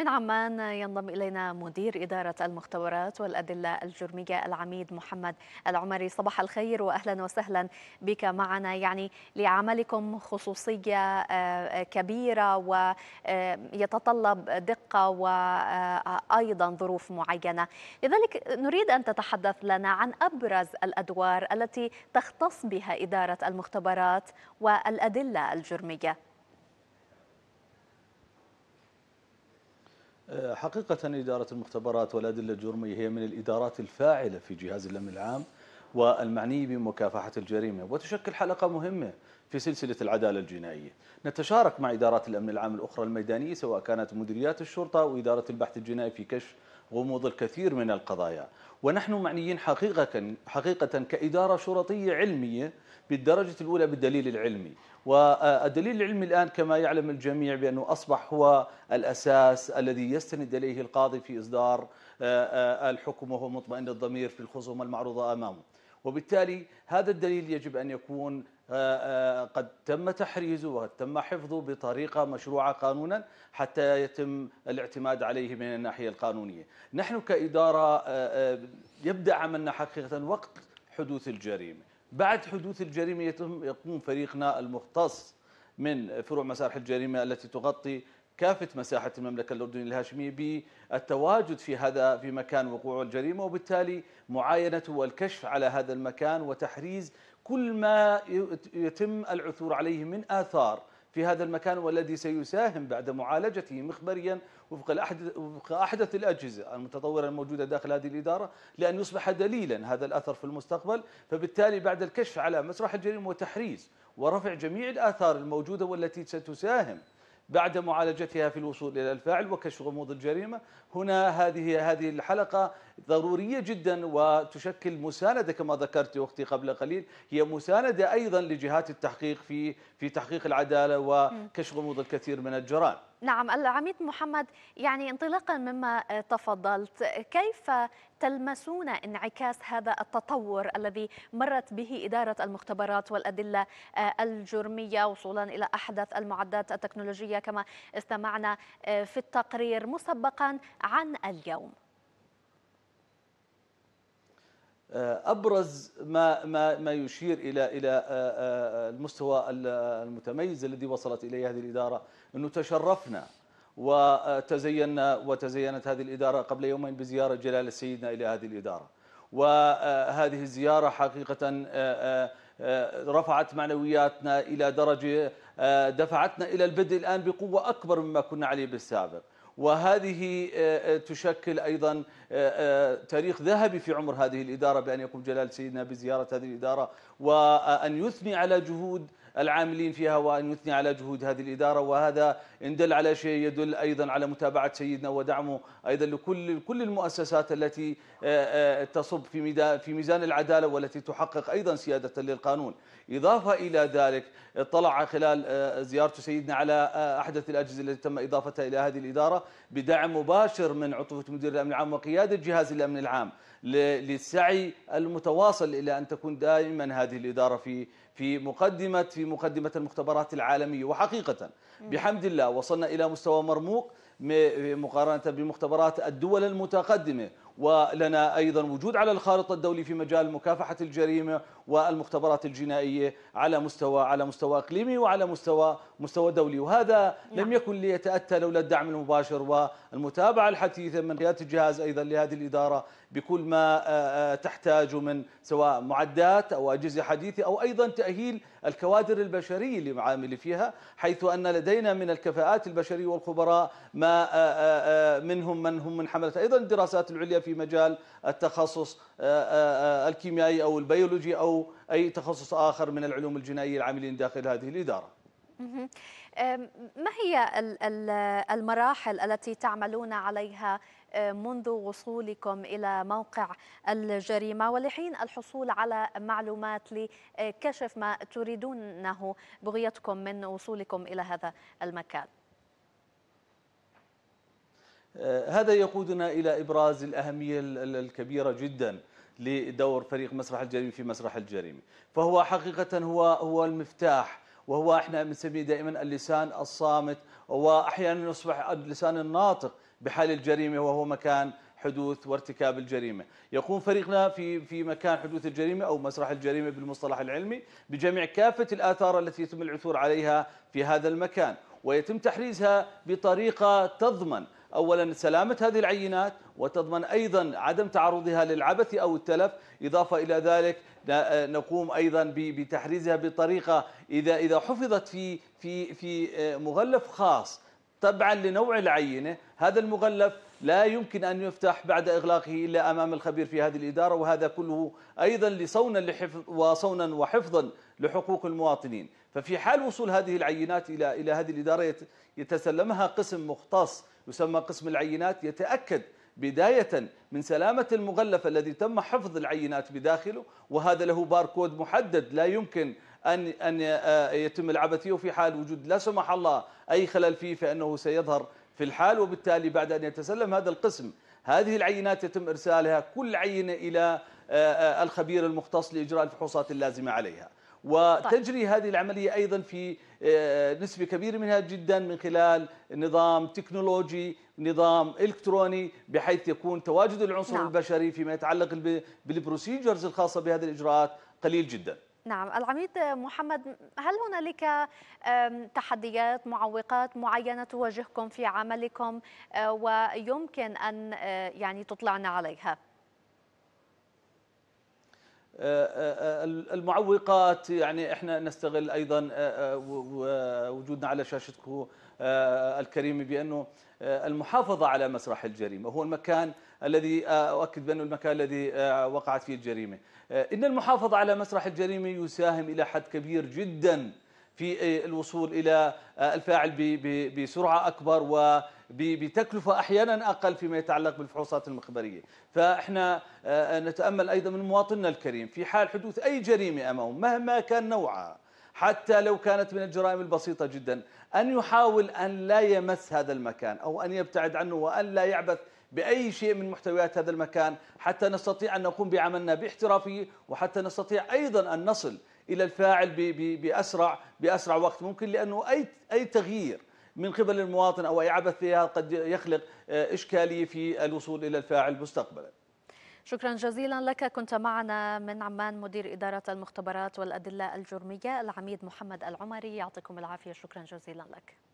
من عمان ينضم إلينا مدير إدارة المختبرات والأدلة الجرمية العميد محمد العمري صباح الخير وأهلا وسهلا بك معنا يعني لعملكم خصوصية آه، كبيرة ويتطلب آه، دقة وأيضا آه، ظروف معينة لذلك نريد أن تتحدث لنا عن أبرز الأدوار التي تختص بها إدارة المختبرات والأدلة الجرمية آه، حقيقة إدارة المختبرات والأدلة الجرمية هي من الإدارات الفاعلة في جهاز الأمن العام والمعنية بمكافحة الجريمة وتشكل حلقة مهمة في سلسلة العدالة الجنائية نتشارك مع إدارات الأمن العام الأخرى الميدانية سواء كانت مديريات الشرطة وإدارة البحث الجنائي في كشف غموض الكثير من القضايا ونحن معنيين حقيقة, حقيقة كإدارة شرطية علمية بالدرجة الأولى بالدليل العلمي والدليل العلمي الآن كما يعلم الجميع بأنه أصبح هو الأساس الذي يستند إليه القاضي في إصدار آه، آه، الحكم وهو مطمئن الضمير في الخصومة المعروضة أمامه وبالتالي هذا الدليل يجب أن يكون آه، آه، قد تم تحريزه وقد تم حفظه بطريقة مشروعة قانونا حتى يتم الاعتماد عليه من الناحية القانونية نحن كإدارة آه، يبدأ عملنا حقيقة وقت حدوث الجريمة بعد حدوث الجريمة يتم يقوم فريقنا المختص من فروع مسارح الجريمة التي تغطي كافة مساحة المملكة الأردنية الهاشمية بالتواجد في هذا في مكان وقوع الجريمة وبالتالي معاينته والكشف على هذا المكان وتحريز كل ما يتم العثور عليه من آثار في هذا المكان والذي سيساهم بعد معالجته مخبريا وفق وفق احدث الاجهزه المتطوره الموجوده داخل هذه الاداره لان يصبح دليلا هذا الاثر في المستقبل فبالتالي بعد الكشف على مسرح الجريمه وتحريز ورفع جميع الاثار الموجوده والتي ستساهم بعد معالجتها في الوصول الى الفاعل وكشف غموض الجريمه هنا هذه هذه الحلقه ضرورية جدا وتشكل مساندة كما ذكرت أختي قبل قليل هي مساندة أيضا لجهات التحقيق في في تحقيق العدالة وكشف غموض الكثير من الجرائم نعم العميد محمد يعني انطلاقا مما تفضلت كيف تلمسون انعكاس هذا التطور الذي مرت به إدارة المختبرات والأدلة الجرمية وصولا إلى أحدث المعدات التكنولوجية كما استمعنا في التقرير مسبقا عن اليوم آه، ابرز ما ما ما يشير الى الى آه، آه، المستوى المتميز الذي وصلت اليه هذه الاداره انه تشرفنا وتزينا وتزينت هذه الاداره قبل يومين بزياره جلاله سيدنا الى هذه الاداره وهذه الزياره حقيقه رفعت معنوياتنا الى درجه دفعتنا الى البدء الان بقوه اكبر مما كنا عليه بالسابق وهذه آه، آه، تشكل ايضا آه، تاريخ ذهبي في عمر هذه الاداره بان يقوم جلال سيدنا بزياره هذه الاداره وان يثني على جهود العاملين فيها وأن يثني على جهود هذه الإدارة وهذا إن دل على شيء يدل أيضا على متابعة سيدنا ودعمه أيضا لكل كل المؤسسات التي آه، آه، تصب في في ميزان العدالة والتي تحقق أيضا سيادة للقانون إضافة إلى ذلك اطلع خلال آه، زيارته سيدنا على أحدث الأجهزة التي تم إضافتها إلى هذه الإدارة بدعم مباشر من عطوفة مدير الأمن العام وقيادة جهاز الأمن العام للسعي المتواصل الى ان تكون دائما هذه الاداره في في مقدمه في مقدمه المختبرات العالميه وحقيقه بحمد الله وصلنا الى مستوى مرموق مقارنه بمختبرات الدول المتقدمه ولنا أيضا وجود على الخارطة الدولي في مجال مكافحة الجريمة والمختبرات الجنائية على مستوى على مستوى إقليمي وعلى مستوى مستوى دولي وهذا نعم. لم يكن ليتأتى لولا الدعم المباشر والمتابعة الحثيثة من قيادة الجهاز أيضا لهذه الإدارة بكل ما آه، آه، تحتاج من سواء معدات أو أجهزة حديثة أو أيضا تأهيل الكوادر البشرية لمعاملة فيها حيث أن لدينا من الكفاءات البشرية والخبراء ما آه، منهم من هم من حملة أيضا الدراسات العليا في في مجال التخصص آه، آه، آه، الكيميائي أو البيولوجي أو أي تخصص آخر من العلوم الجنائية العاملين داخل هذه الإدارة ما هي المراحل التي تعملون عليها منذ وصولكم إلى موقع الجريمة ولحين الحصول على معلومات لكشف ما تريدونه بغيتكم من وصولكم إلى هذا المكان آه، هذا يقودنا إلى إبراز الأهمية الكبيرة جدا لدور فريق مسرح الجريمة في مسرح الجريمة فهو حقيقة هو هو المفتاح وهو احنا بنسميه دائما اللسان الصامت واحيانا يصبح اللسان الناطق بحال الجريمه وهو مكان حدوث وارتكاب الجريمه، يقوم فريقنا في في مكان حدوث الجريمه او مسرح الجريمه بالمصطلح العلمي بجمع كافه الاثار التي يتم العثور عليها في هذا المكان، ويتم تحريزها بطريقه تضمن أولا سلامة هذه العينات وتضمن أيضا عدم تعرضها للعبث أو التلف إضافة إلى ذلك آه، نقوم أيضا بتحريزها بطريقة إذا إذا حفظت في في في آه، مغلف خاص طبعا لنوع العينة هذا المغلف لا يمكن أن يفتح بعد إغلاقه إلا أمام الخبير في هذه الإدارة وهذا كله أيضا لصونا لحفظ وصونا وحفظا لحقوق المواطنين ففي حال وصول هذه العينات إلى إلى هذه الإدارة يتسلمها قسم مختص يسمى قسم العينات يتأكد بداية من سلامة المغلف الذي تم حفظ العينات بداخله وهذا له باركود محدد لا يمكن أن أن آه، يتم العبثية وفي حال وجود لا سمح الله أي خلل فيه فإنه سيظهر في الحال وبالتالي بعد أن يتسلم هذا القسم هذه العينات يتم إرسالها كل عينة إلى آه، آه، الخبير المختص لإجراء الفحوصات اللازمة عليها طيب. وتجري طيب. هذه العملية أيضا في آه، نسبة كبيرة منها جدا من خلال نظام تكنولوجي نظام إلكتروني بحيث يكون تواجد العنصر نعم. البشري فيما يتعلق بالبروسيجرز الخاصة بهذه الإجراءات قليل جداً نعم العميد محمد هل هنالك تحديات معوقات معينة تواجهكم في عملكم آه، ويمكن أن آه، يعني تطلعنا عليها؟ المعوقات يعني احنا نستغل ايضا آه، آه، وجودنا على شاشتكم آه، الكريمه بانه المحافظه على مسرح الجريمه هو المكان الذي اؤكد بانه المكان الذي وقعت فيه الجريمه ان المحافظه على مسرح الجريمه يساهم الى حد كبير جدا في الوصول الى الفاعل بسرعه اكبر و بتكلفة أحيانا أقل فيما يتعلق بالفحوصات المخبرية فإحنا آه، آه، نتأمل أيضا من مواطننا الكريم في حال حدوث أي جريمة أمامه مهما كان نوعها حتى لو كانت من الجرائم البسيطة جدا أن يحاول أن لا يمس هذا المكان أو أن يبتعد عنه وأن لا يعبث بأي شيء من محتويات هذا المكان حتى نستطيع أن نقوم بعملنا باحترافية وحتى نستطيع أيضا أن نصل إلى الفاعل بأسرع بأسرع وقت ممكن لأنه أي أي تغيير من قبل المواطن أو أي عبث فيها قد يخلق آه، إشكالية في الوصول إلى الفاعل مستقبلا شكرا جزيلا لك كنت معنا من عمان مدير إدارة المختبرات والأدلة الجرمية العميد محمد العمري يعطيكم العافية شكرا جزيلا لك